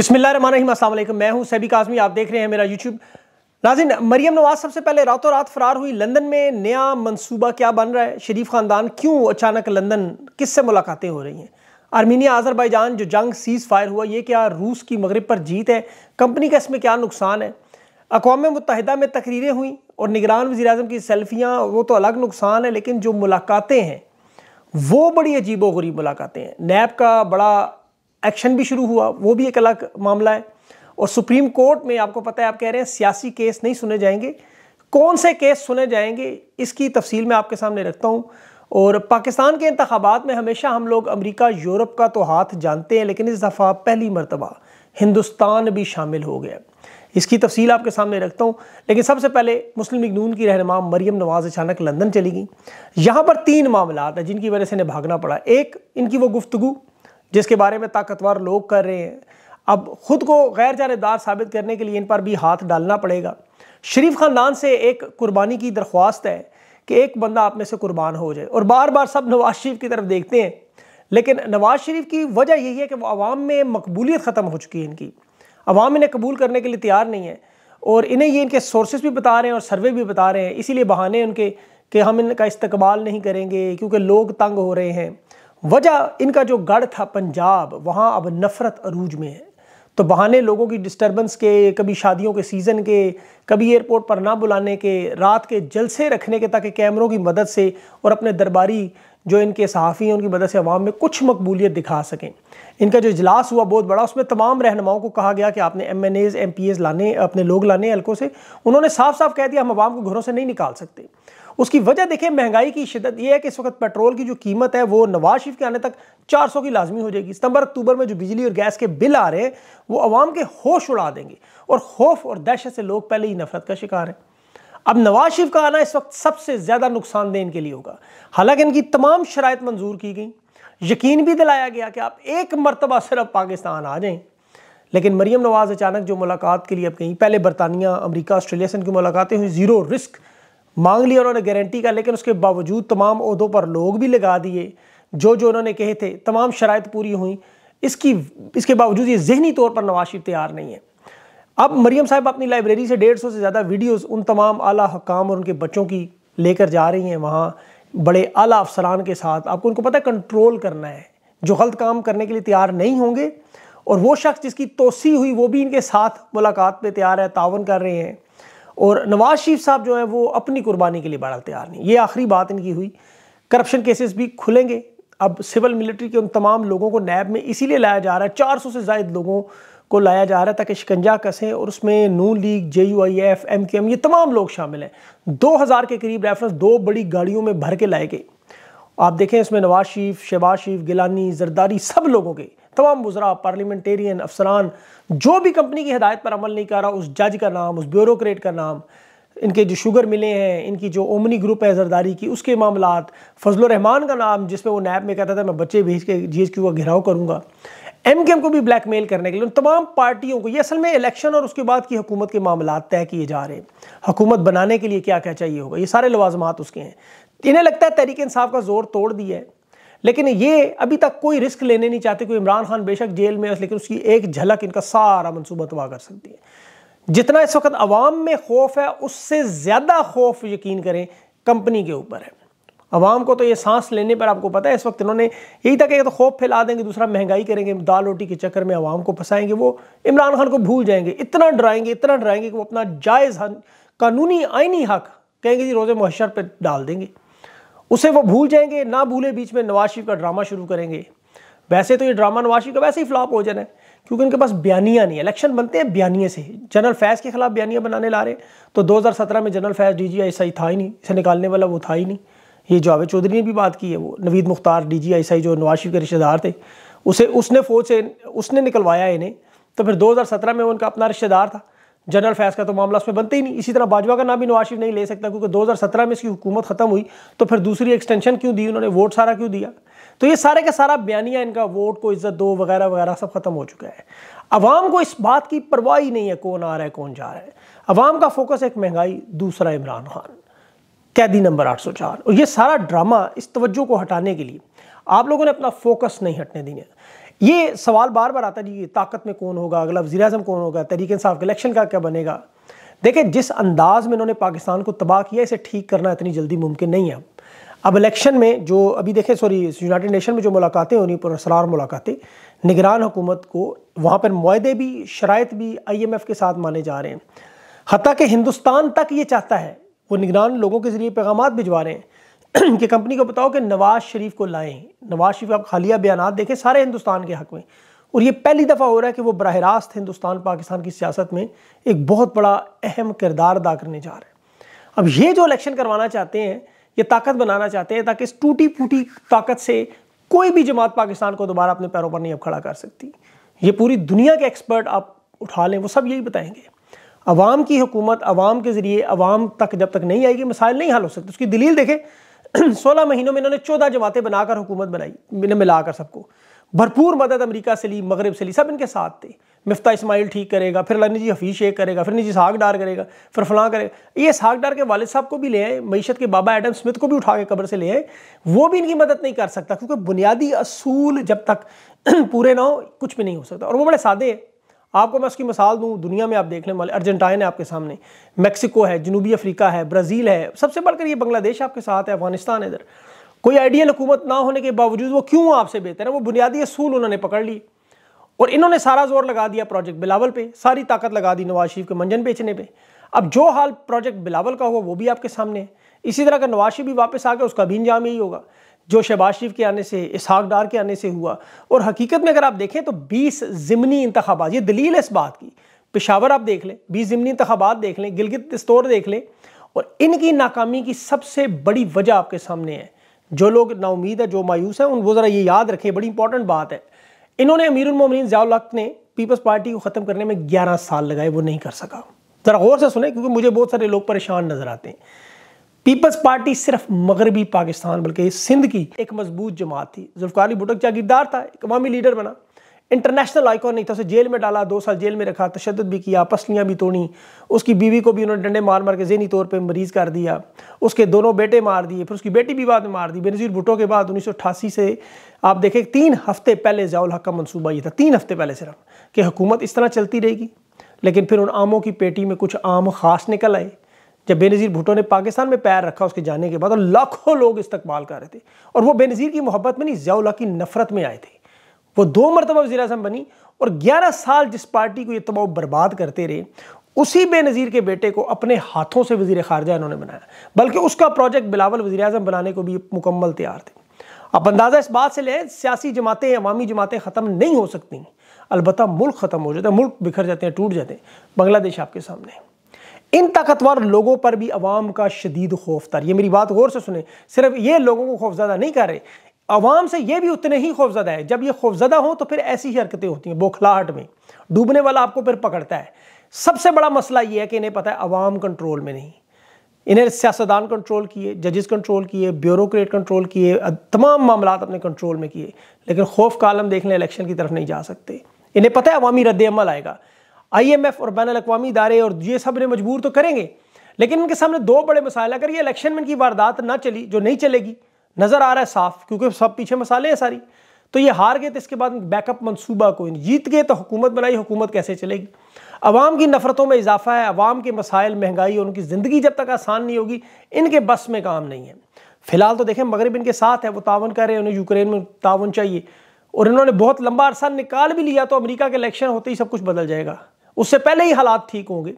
बिस्मिल्लाम मैं हूं सैबी काजमी आप देख रहे हैं मेरा यूट्यूब नाजिन मरियम नवाज सबसे पहले रातों रात फरार हुई लंदन में नया मंसूबा क्या बन रहा है शरीफ ख़ानदान क्यों अचानक लंदन किससे मुलाकातें हो रही हैं आर्मीनिया आज़रबाईजान जो जंग सीज़ फायर हुआ ये क्या रूस की मगरब पर जीत है कंपनी का इसमें क्या नुकसान है अकवा मुतहदा में तकरीरें हुई और निगरान वजी अजम की सेल्फियाँ वो तो अलग नुकसान है लेकिन जो मुलाकातें हैं वो बड़ी अजीब व गरीब मुलाकातें हैं नैब का बड़ा एक्शन भी शुरू हुआ वो भी एक अलग मामला है और सुप्रीम कोर्ट में आपको पता है आप कह रहे हैं सियासी केस नहीं सुने जाएंगे कौन से केस सुने जाएंगे इसकी तफसील मैं आपके सामने रखता हूँ और पाकिस्तान के इंतबात में हमेशा हम लोग अमरीका यूरोप का तो हाथ जानते हैं लेकिन इस दफ़ा पहली मरतबा हिंदुस्तान भी शामिल हो गया इसकी तफसील आपके सामने रखता हूँ लेकिन सबसे पहले मुस्लिम मगनून की रहनमा मरियम नवाज़ अचानक लंदन चली गई यहाँ पर तीन मामला हैं जिनकी वजह से इन्हें भागना पड़ा एक इनकी वो गुफ्तु जिसके बारे में ताकतवर लोग कर रहे हैं अब खुद को गैर जानबदार साबित करने के लिए इन पर भी हाथ डालना पड़ेगा शरीफ ख़ानदान से एक कुर्बानी की दरख्वास्त है कि एक बंदा आप में से कुर्बान हो जाए और बार बार सब नवाज शरीफ की तरफ देखते हैं लेकिन नवाज शरीफ की वजह यही है कि वो आवाम में मकबूलियत ख़त्म हो चुकी है इनकी आवाम इन्हें कबूल करने के लिए तैयार नहीं है और इन्हें ये इनके सोर्सेज भी बता रहे हैं और सर्वे भी बता रहे हैं इसीलिए बहाने उनके कि हम इनका इस्तबाल नहीं करेंगे क्योंकि लोग तंग हो रहे हैं वजह इनका जो गढ़ था पंजाब वहाँ अब नफ़रत अरूज में है तो बहाने लोगों की डिस्टरबेंस के कभी शादियों के सीज़न के कभी एयरपोर्ट पर ना बुलाने के रात के जलसे रखने के ताकि कैमरों की मदद से और अपने दरबारी जो इनके सहाफ़ी हैं उनकी मदद से अवाम में कुछ मकबूलियत दिखा सकें इनका जो इजलास हुआ बहुत बड़ा उसमें तमाम रहनुमाओं को कहा गया कि आपने MNAs MPAs लाने अपने लोग लाने हल्कों से उन्होंने साफ साफ कह दिया हम आवाम को घरों से नहीं निकाल सकते उसकी वजह देखें महंगाई की शिदत यह है कि इस वक्त पेट्रोल की जो कीमत है वो नवाज शरीफ के आने तक 400 की लाजमी हो जाएगी सितंबर अक्टूबर में जो बिजली और गैस के बिल आ रहे हैं वो आवाम के होश उड़ा देंगे और खौफ और दहशत से लोग पहले ही नफरत का शिकार हैं अब नवाज शरीफ का आना इस वक्त सबसे ज़्यादा नुकसानदेह इनके लिए होगा हालांकि इनकी तमाम शराइ मंजूर की गई यकीन भी दिलाया गया कि आप एक मरतबा सिर्फ पाकिस्तान आ जाए लेकिन मरीम नवाज़ अचानक जो मुलाकात के लिए अब कहीं पहले बरतानिया अमरीका ऑस्ट्रेलिया से इनकी मुलाकातें हुई ज़ीरो रिस्क मांग लिया उन्होंने गारंटी का लेकिन उसके बावजूद तमाम अहदों पर लोग भी लगा दिए जो जो उन्होंने कहे थे तमाम शरात पूरी हुई इसकी इसके बावजूद ये जहनी तौर पर नवाज शरीफ तैयार नहीं है अब मरीम साहब अपनी लाइब्रेरी से डेढ़ सौ से ज़्यादा वीडियोज़ उन तमाम आला हकाम और उनके बच्चों की लेकर जा रही हैं वहाँ बड़े अला अफसरान के साथ आपको उनको पता है कंट्रोल करना है जो गलत काम करने के लिए तैयार नहीं होंगे और वो शख्स जिसकी तोसी हुई वो भी इनके साथ मुलाकात पे तैयार है तावन कर रहे हैं और नवाज शरीफ साहब जो है वो अपनी कुर्बानी के लिए बड़ा तैयार नहीं ये आखिरी बात इनकी हुई करप्शन केसेस भी खुलेंगे अब सिविल मिलिट्री के उन तमाम लोगों को नैब में इसीलिए लाया जा रहा है चार सौ से ज़ायद लोगों को लाया जा रहा है ताकि शिकंजा कसें और उसमें नू league J U I F M K M ये तमाम लोग शामिल हैं दो हज़ार के करीब रेफरेंस दो बड़ी गाड़ियों में भर के लाए गए आप देखें इसमें नवाज शरीफ शहबाज शरीफ गिलानी जरदारी सब लोगों के तमाम बुजरा पार्लियामेंटेरियन अफसरान जो भी कंपनी की हदायत पर अमल नहीं कर रहा उस जज का नाम उस ब्यूरोक्रेट का नाम इनके जो शुगर मिले हैं इनकी जो ओमनी ग्रुप है जरदारी की उसके मामला फजल रहमान का नाम जिसमें वो नैब में कहता था मैं बच्चे भेज के जी एच क्यू का घेराव करूँगा एम के एम को भी ब्लैकमेल करने के लिए उन तमाम पार्टियों को ये असल में इलेक्शन और उसके बाद की हुकूमत के मामला तय किए जा रहे हैं हकूमत बनाने के लिए क्या क्या चाहिए होगा ये सारे लवाजमात उसके हैं इन्हें लगता है तहरीक इंसाफ का जोर तोड़ दिया है लेकिन ये अभी तक कोई रिस्क लेने नहीं चाहते क्योंकि इमरान खान बेशक जेल में है लेकिन उसकी एक झलक इनका सारा मनसूबा तबाह कर सकती है जितना इस वक्त अवाम में खौफ है उससे ज़्यादा खौफ यकीन करें कंपनी के ऊपर है अवाम को तो ये सांस लेने पर आपको पता है इस वक्त इन्होंने यही तक एक तो खौफ फैला देंगे दूसरा महंगाई करेंगे दाल रोटी के चक्कर में अवाम को फंसाएंगे वो इमरान खान को भूल जाएंगे इतना डराएंगे इतना डराएंगे कि वो अपना जायज़ कानूनी आइनी हक कहेंगे जी रोज़े मशर पर डाल देंगे उसे वो भूल जाएंगे ना भूले बीच में नवाज शरीफ का ड्रामा शुरू करेंगे वैसे तो ये ड्रामा नवाज शरीफ का वैसे ही फ्लॉप हो जाना है क्योंकि उनके पास बयानिया नहीं है इलेक्शन बनते हैं बयानिए से जनरल फैज के खिलाफ बयानिया बनाने ला रहे तो 2017 में general Faiz D G I था ही नहीं इसे निकालने वाला वो था ही नहीं ये जावेद चौधरी ने भी बात की है वो Naveed Mukhtar D G I जो नवाज शरीफ के रिश्तेदार थे उसे उसने फौज से उसने निकलवाया इन्हें तो फिर 2017 में उनका अपना रिश्तेदार था जनरल फैज का तो मामला उसमें बनते ही नहीं इसी तरह बाजवा का नाम भी नवाज शरीफ नहीं ले सकता क्योंकि 2017 में इसकी हुकूमत ख़त्म हुई तो फिर दूसरी एक्सटेंशन क्यों दी उन्होंने वोट सारा क्यों दिया तो ये सारे का सारा बयानिया इनका वोट को इज्जत दो वगैरह वगैरह सब खत्म हो चुका है अवाम को इस बात की परवाह ही नहीं है कौन आ रहा है कौन जा रहा है अवाम का फोकस एक महंगाई दूसरा इमरान खान कैदी नंबर चार और ये सारा ड्रामा इस तवज्जो को हटाने के लिए आप लोगों ने अपना फोकस नहीं हटने देना ये सवाल बार बार आता है जी ताकत में कौन होगा अगला वजी अजम कौन होगा तरीके इंसाफ के इलेक्शन का क्या बनेगा देखिए जिस अंदाज में इन्होंने पाकिस्तान को तबाह किया इसे ठीक करना इतनी जल्दी मुमकिन नहीं है अब इलेक्शन में जो अभी देखें सॉरी यूनाइटेड नेशन में जो मुलाकातें होनी पुरसरार मुलाकातें निगरान हुकूमत को वहाँ पर माहदे भी शराइ भी आई एम एफ़ के साथ माने जा रहे हैं हती कि हिंदुस्तान तक ये चाहता है वो निगरान लोगों के ज़रिए पैगाम भिजवा रहे हैं कि कंपनी को बताओ कि नवाज़ शरीफ को लाएं नवाज़ शरीफ आप खालिया बयान देखें सारे हिंदुस्तान के हक़ में और ये पहली दफ़ा हो रहा है कि वो बरह रास्त हिंदुस्तान पाकिस्तान की सियासत में एक बहुत बड़ा अहम किरदार अदा करने जा रहे हैं अब ये जो इलेक्शन करवाना चाहते हैं ये ताकत बनाना चाहते हैं ताकि इस टूटी फूटी ताकत से कोई भी जमात पाकिस्तान को दोबारा अपने पैरों पर नहीं अब खड़ा कर सकती ये पूरी दुनिया के एक्सपर्ट आप उठा लें वो सब यही बताएंगे अवाम की हुकूमत अवाम के ज़रिए अवाम तक जब तक नहीं आएगी मसाइल नहीं हल हो सकते उसकी दलील देखें सोलह महीनों में इन्होंने चौदह जमातें बनाकर हुकूमत बनाई इन्हें मिलाकर सबको भरपूर मदद अमेरिका से ली मगरब से ली सब इनके साथ थे मिफ्ता इस्माइल ठीक करेगा फिर लनी जी हफीज शेख करेगा फिर निजी साग डार करेगा फिर फलां करेगा ये साग डार के वालिद साहब को भी ले आए मीशत के बाबा एडम स्मिथ को भी उठा के कब्र से ले आए वो भी इनकी मदद नहीं कर सकता क्योंकि बुनियादी असूल जब तक पूरे ना हो कुछ भी नहीं हो सकता और वो बड़े सादे हैं आपको मैं उसकी मिसाल दूँ दुनिया में आप देख लें माले मतलब अर्जेंटाइन है आपके सामने मैक्सिको है जनूबी अफ्रीका है ब्राज़ील है सबसे बढ़कर ये बांग्लादेश आपके साथ है अफगानिस्तान है इधर कोई आइडियल हुकूमत ना होने के बावजूद वो क्यों आपसे बेहतर है वो बुनियादी असूल उन्होंने पकड़ लिए और इन्होंने सारा जोर लगा दिया प्रोजेक्ट बिलावल पे सारी ताकत लगा दी नवाज शरीफ के मंजन बेचने पे अब जो हाल प्रोजेक्ट बिलावल का हुआ वो भी आपके सामने है इसी तरह का नवाज शरीफ भी वापस आ गया उसका भी इंजाम यही होगा जो शहबाज शरीफ के आने से इसहाक डार के आने से हुआ और हकीकत में अगर आप देखें तो बीस ज़मनी इंतबात ये दलील है इस बात की पेशावर आप देख लें बीस ज़मनी इंतबात देख लें गिलगित दस्तौर देख लें और इनकी नाकामी की सबसे बड़ी वजह आपके सामने है जो लोग नाउमीद है जो मायूस हैं उन वो ज़रा ये याद रखें बड़ी इंपॉर्टेंट बात है इन्होंने अमीरमिन ज़ियाल्लाक ने पीपल्स पार्टी को ख़त्म करने में ग्यारह साल लगाए वो नहीं कर सका ज़रा गौर से सुने क्योंकि मुझे बहुत सारे लोग परेशान नज़र आते हैं पीपल्स पार्टी सिर्फ मगरबी पाकिस्तान बल्कि सिंध की एक मजबूत जमात थी जुल्फारी भुटक जागीरदार था एक अवामी लीडर बना इंटरनेशनल आइकॉन नहीं था उसे जेल में डाला दो साल जेल में रखा तशद भी किया पसलियाँ भी तोड़ी उसकी बीवी को भी उन्होंने डंडे मार मार के जहनी तौर पर मरीज़ कर दिया उसके दोनों बेटे मार दिए फिर उसकी बेटी भी बाद में मार दी बेनज़ीर भुटो के बाद उन्नीस से आप देखें तीन हफ्ते पहले जयाल्हक़ हक का मनसूबा ये था तीन हफ्ते पहले सिर्फ कि हुकूमत इस तरह चलती रहेगी लेकिन फिर उन आमों की पेटी में कुछ आम खास निकल आए जब बेनज़ीर भुटो ने पाकिस्तान में पैर रखा उसके जाने के बाद और लाखों लोग इस्तकबाल कर रहे थे और वो बेनज़ीर की मोहब्बत में नहीं जियाउल्ला की नफरत में आए थे वो दो मरतबा वजी अजम बनी और ग्यारह साल जिस पार्टी को ये तबाह बर्बाद करते रहे उसी बेनज़ीर के बेटे को अपने हाथों से वजीर खारजा इन्होंने बनाया बल्कि उसका प्रोजेक्ट बिलावल वजी अजम बनाने को भी मुकम्मल तैयार थे अब अंदाज़ा इस बात से लें सियासी जमातें अवामी जमातें ख़त्म नहीं हो सकती अलबत्त मुल्क ख़त्म हो जाता है मुल्क बिखर जाते हैं टूट जाते हैं बांग्लादेश आपके सामने है इन ताकतवर लोगों पर भी अवाम का शदीद खौफ तार ये मेरी बात गौर से सुने सिर्फ ये लोगों को खौफजदा नहीं कर रहे अवाम से ये भी उतने ही खौफजदा है जब ये खौफजदा हो तो फिर ऐसी ही हरकतें होती हैं बौखलाहट में डूबने वाला आपको फिर पकड़ता है सबसे बड़ा मसला ये है कि इन्हें पता है अवाम कंट्रोल में नहीं इन्हें सियासतदान कंट्रोल किए जजेस कंट्रोल किए ब्यूरोक्रेट कंट्रोल किए तमाम मामला अपने कंट्रोल में किए लेकिन खौफ का आलम देखने इलेक्शन की तरफ नहीं जा सकते इन्हें पता है अवामी रद्द अमल आएगा आईएमएफ और बैन अवी इदारे और ये सब इन्हें मजबूर तो करेंगे लेकिन इनके सामने दो बड़े मसाइल अगर ये इलेक्शन में इनकी वारदात ना चली जो नहीं चलेगी नज़र आ रहा है साफ क्योंकि सब पीछे मसाले हैं सारी तो ये हार गए तो इसके बाद बैकअप मनसूबा को जीत गए तो हुकूमत बनाई हुकूमत कैसे चलेगी अवाम की नफरतों में इजाफा है अवाम के मसाइल महंगाई और उनकी ज़िंदगी जब तक आसान नहीं होगी इनके बस में काम नहीं है फिलहाल तो देखें मगरब इनके साथ है वो तावन कर रहे हैं उन्हें यूक्रेन में तावन चाहिए और इन्होंने बहुत लंबा अरसा निकाल भी लिया तो अमेरिका के इलेक्शन होते ही सब कुछ बदल जाएगा उससे पहले ही हालात ठीक होंगे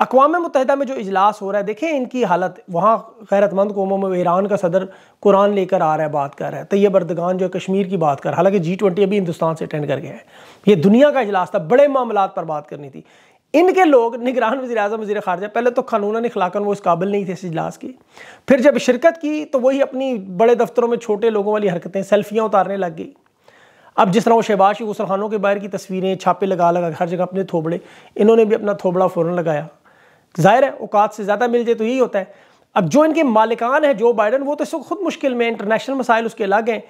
अकवा मुतहदा में जो इजलास हो रहा है देखें इनकी हालत वहाँ गैरतमंद कौमों में ईरान का सदर कुरान लेकर आ रहा है बात कर रहा है तैयब अर्दगान जो कश्मीर की बात कर हालांकि जी ट्वेंटी अभी हिंदुस्तान से अटेंड कर गया है ये दुनिया का इजलास था बड़े मामला पर बात करनी थी इनके लोग निगरान वजी अजम वजी खारजा पहले तो कानून अखलाकन वो इस काबिल नहीं थे इस इजलास की फिर जब शिरकत की तो वही अपनी बड़े दफ्तरों में छोटे लोगों वाली हरकतें सेल्फियाँ उतारने लग गई अब जिस तरह वो शहबाज गसल खानों के बाहर की तस्वीरें छापे लगा लगा हर जगह अपने थोबड़े इन्होंने भी अपना थोबड़ा फ़ौरन लगाया जाहिर है औकात से ज़्यादा मिल जाए तो यही होता है अब जो इनके मालिकान हैं जो बाइडन वो तो इस वक्त खुद मुश्किल में इंटरनेशनल मसाइल उसके अलग हैं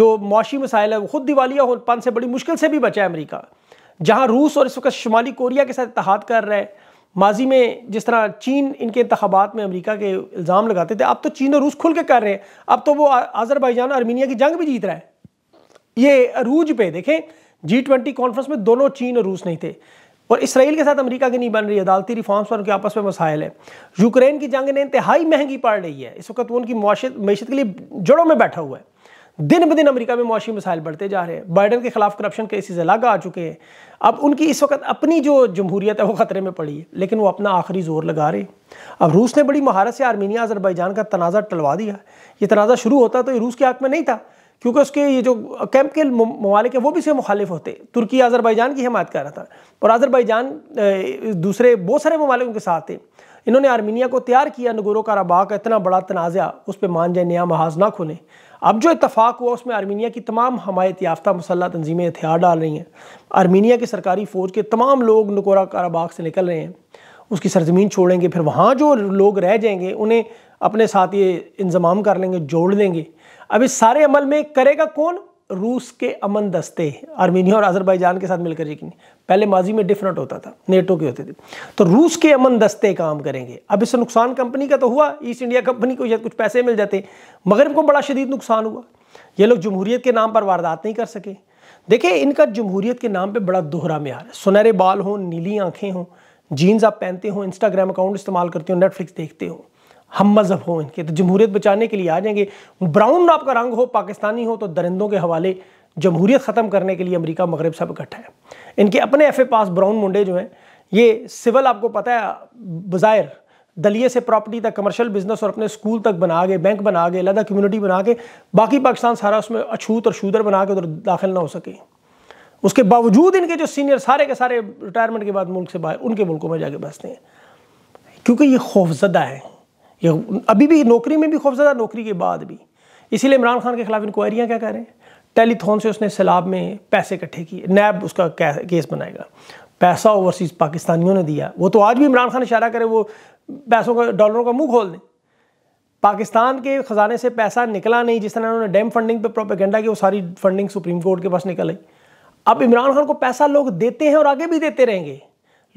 जो मुआशी मसाइल है वो खुद दिवालिया होपन से बड़ी मुश्किल से भी बचा है अमरीका जहाँ रूस और इस वक्त शुमाली कोरिया के साथ इतहाद कर रहा है माजी में जिस तरह चीन इनके इंतबात में अमेरिका के इल्ज़ाम लगाते थे अब तो चीन और रूस खुल के कर रहे हैं अब तो वो आज़रबाईजान आर्मीनिया की जंग भी जीत रहा है ये अरूज पे देखें जी ट्वेंटी कॉन्फ्रेंस में दोनों चीन और रूस नहीं थे और इसराइल के साथ अमेरिका की नहीं बन रही अदालती रिफॉर्म्स पर उनके आपस में मसाइल है यूक्रेन की जंग ने इंतहाई महंगी पड़ रही है इस वक्त वो उनकी मीशत के लिए जड़ों में बैठा हुआ है दिन ब दिन अमरीका में मुआशी मसाइल बढ़ते जा रहे हैं बाइडन के खिलाफ करप्शन केसेस अलग आ चुके हैं अब उनकी इस वक्त अपनी जो जमहूरियत है वो ख़तरे में पड़ी है लेकिन वो अपना आखिरी जोर लगा रहे अब रूस ने बड़ी महारत से आर्मीनिया अजरबैजान का तनाज़ा टलवा दिया ये तनाज़ा शुरू होता तो ये रूस के हक में नहीं था क्योंकि उसके ये जो कैंप के ममालिक हैं वो भी इसके मुखालिफ होते तुर्की आज़रबाईजान की हमायत कर रहा था और आज़रबाईजान दूसरे बहुत सारे ममालिक उनके साथ थे इन्होंने आर्मीनिया को तैयार किया नगोरो रबा का इतना बड़ा तनाज़ा उस पर मान जाए नया महाज ना खोलें अब जो इतफाक़ हुआ उसमें आर्मीनिया की तमाम हमायत याफ्ता मसल्ला तनजीमें हथियार डाल रही हैं आर्मीनिया की सरकारी फ़ौज के तमाम लोग नगोरा काराबाग से निकल रहे हैं उसकी सरजमीन छोड़ेंगे फिर वहाँ जो लोग रह जाएंगे उन्हें अपने साथ ये इंजमाम कर लेंगे जोड़ लेंगे अब इस सारे अमल में करेगा कौन रूस के अमन दस्ते आर्मीनिया और अजरबैजान के साथ मिलकर यकीन पहले माजी में डिफरेंट होता था नेटो के होते थे तो रूस के अमन दस्ते काम करेंगे अब इससे नुकसान कंपनी का तो हुआ ईस्ट इंडिया कंपनी को या कुछ पैसे मिल जाते मगर इनको बड़ा शदीद नुकसान हुआ ये लोग जमहूरीत के नाम पर वारदात नहीं कर सके देखिए इनका जमहूरीत के नाम पर बड़ा दोहरा म्यार है सुनहरे बाल हों नीली आँखें हों जीन्स आप पहनते हो इंस्टाग्राम अकाउंट इस्तेमाल करते हो नेटफ्लिक्स देखते हो हम मजहब हों इनके तो जमहूरियत बचाने के लिए आ जाएंगे ब्राउन आपका रंग हो पाकिस्तानी हो तो दरिंदों के हवाले जमहूरियत ख़त्म करने के लिए अमेरिका मगरब सब इकट्ठा है इनके अपने एफ ए पास ब्राउन मुंडे जो हैं ये सिविल आपको पता है बज़ाहिर दलिए से प्रॉपर्टी तक कमर्शियल बिजनेस और अपने स्कूल तक बना के बैंक बना के लदा कम्युनिटी बना के बाकी पाकिस्तान सारा उसमें अछूत और शूदर बना के उधर दाखिल ना हो सके उसके बावजूद इनके जो सीनियर सारे के सारे रिटायरमेंट के बाद मुल्क से बाहर उनके मुल्कों में जाके बसते हैं क्योंकि ये खौफजदा है ये अभी भी नौकरी में भी खौफजदा नौकरी के बाद भी इसीलिए इमरान खान के खिलाफ इंक्वायरियाँ क्या करें टेलीथॉन से उसने सैलाब में पैसे इकट्ठे किए नैब उसका केस बनाएगा पैसा ओवरसीज़ पाकिस्तानियों ने दिया वो तो आज भी इमरान खान इशारा करे वो पैसों का डॉलरों का मुंह खोल दें पाकिस्तान के ख़जाने से पैसा निकला नहीं जिस तरह उन्होंने डैम फंडिंग पे प्रोपेगेंडा की वो सारी फंडिंग सुप्रीम कोर्ट के पास निकल आई अब इमरान खान को पैसा लोग देते हैं और आगे भी देते रहेंगे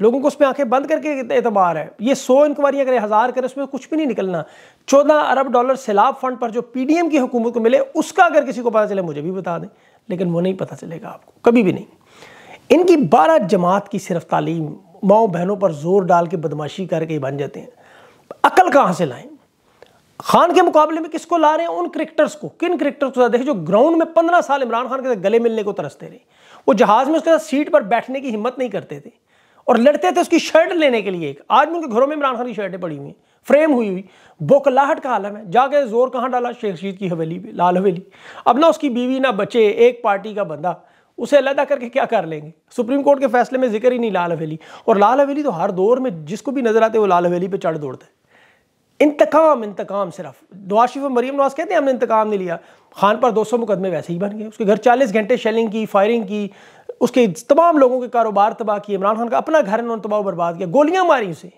लोगों को उसमें आंखें बंद करके एतबार है ये सौ इंक्वायरियाँ करें हज़ार करें उसमें कुछ भी नहीं निकलना चौदह अरब डॉलर सैलाब फंड पर जो पी की हुकूमत को मिले उसका अगर किसी को पता चले मुझे भी बता दें लेकिन वो नहीं पता चलेगा आपको कभी भी नहीं इनकी बारह जमात की सिर्फ तालीम माओ बहनों पर जोर डाल के बदमाशी करके बन जाते हैं अकल कहाँ से लाएं खान के मुकाबले में किसको ला रहे हैं उन क्रिकेटर्स को किन क्रिकेटर्स को देखे जो ग्राउंड में पंद्रह साल इमरान खान के साथ गले मिलने को तरसते रहे वो जहाज़ में उसके साथ सीट पर बैठने की हिम्मत नहीं करते थे और लड़ते थे उसकी शर्ट लेने के लिए आज भी उनके घरों में इमरान खान की शर्टें पड़ी हुई हैं फ्रेम हुई हुई बोकलाहट का आलम है जाके जोर कहाँ डाला शेख रशीद की हवेली पे लाल हवेली अब ना उसकी बीवी ना बच्चे एक पार्टी का बंदा उसे अलहदा करके क्या कर लेंगे सुप्रीम कोर्ट के फैसले में जिक्र ही नहीं लाल हवेली और लाल हवेली तो हर दौर में जिसको भी नजर आते वो लाल हवेली पे चढ़ दौड़ते इंतकाम इंतकाम सिर्फ नवाज शरीफ और मरीम नवाज कहते हैं हमने इंतकाम नहीं लिया खान पर 200 मुकदमे वैसे ही बन गए उसके घर 40 घंटे शेलिंग की फायरिंग की उसके तमाम लोगों के कारोबार तबाह किए इमरान खान का अपना घर इन्होंने तबाह बर्बाद किया गोलियां मारी उसे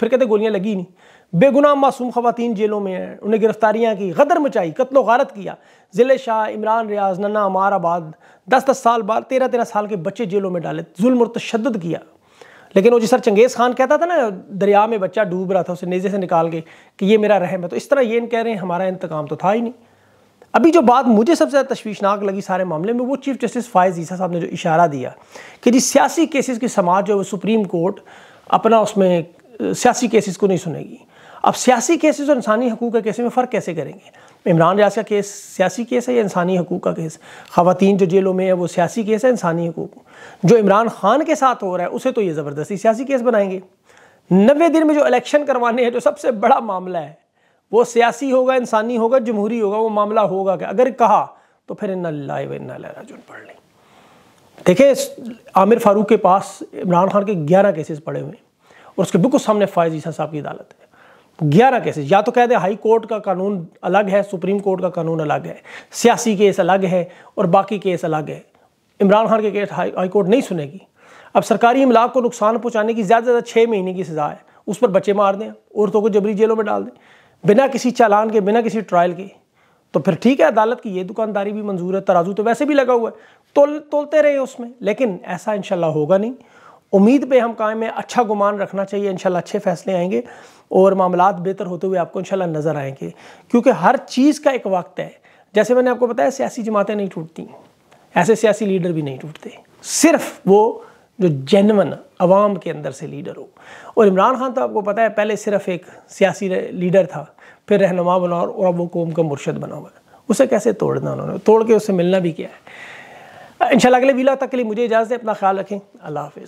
फिर कहते गोलियां लगी नहीं बेगुनाह मासूम खवतिन जेलों में हैं उन्हें गिरफ्तारियाँ की गदर मचाई कत्लो गारत किया ज़िले शाह इमरान रियाज नन्ना अमाराबाद आबाद दस दस साल बाद तेरह तेरह साल के बच्चे जेलों में डाले जुल्म और तशद किया लेकिन वो जिस सर चंगेज़ खान कहता था ना दरिया में बच्चा डूब रहा था उसे नेजे से निकाल के कि ये मेरा रहम है तो इस तरह ये कह रहे हैं हमारा इंतकाम तो था ही नहीं अभी जो बात मुझे सबसे ज़्यादा तश्वीशनाक लगी सारे मामले में वो चीफ जस्टिस फायज़ ईसा साहब ने जो इशारा दिया कि जी सियासी केसेस की समाज जो है सुप्रीम कोर्ट अपना उसमें सियासी केसेस को नहीं सुनेगी अब सियासी केसेस और इंसानी हकूक़ के केसे में फ़र्क कैसे करेंगे इमरान रियाज का केस सियासी केस है या इंसानी हकूक़ का केस खातन जो जेलों में है वो सियासी केस है इंसानी हकूक़ जो इमरान खान के साथ हो रहा है उसे तो ये ज़बरदस्ती सियासी केस बनाएंगे नबे दिन में जो इलेक्शन करवाने हैं जो सबसे बड़ा मामला है वो सियासी होगा इंसानी होगा जमहूरी होगा वो मामला होगा क्या अगर कहा तो फिर इन लाए इन्ना राजून पढ़ लें देखिए आमिर फारूक के पास इमरान खान के ग्यारह केसेस पड़े हुए हैं और उसके बिल्कुल सामने फायज ईसा साहब की अदालत है तो ग्यारह केसेस या तो कह दें हाई कोर्ट का कानून अलग है सुप्रीम कोर्ट का कानून अलग है सियासी केस अलग है और बाकी केस अलग है इमरान खान के केस हाई हाई कोर्ट नहीं सुनेगी अब सरकारी इमलाक को नुकसान पहुँचाने की ज़्यादा से ज़्यादा छः महीने की सज़ा है उस पर बच्चे मार दें औरतों को जबरी जेलों में डाल दें बिना किसी चालान के बिना किसी ट्रायल के तो फिर ठीक है अदालत की ये दुकानदारी भी मंजूर है तराजू तो वैसे भी लगा हुआ है तोल तोलते रहे उसमें लेकिन ऐसा इनशाला होगा नहीं उम्मीद पे हम कायम है अच्छा गुमान रखना चाहिए इनशाला अच्छे फैसले आएंगे और मामला बेहतर होते हुए आपको इनशाला नज़र आएंगे क्योंकि हर चीज़ का एक वक्त है जैसे मैंने आपको बताया सियासी जमातें नहीं टूटती ऐसे सियासी लीडर भी नहीं टूटते सिर्फ वो जो जेनवन आवाम के अंदर से लीडर हो और इमरान खान तो आपको पता है पहले सिर्फ एक सियासी लीडर था फिर रहनुमा बना और अब वो कौम का मुर्शद बना हुआ है उसे कैसे तोड़ना उन्होंने तोड़ के उसे मिलना भी किया है इनशाला अगले वीला तक के लिए मुझे इजाज़त अपना ख्याल रखें अल्लाह हाफिज़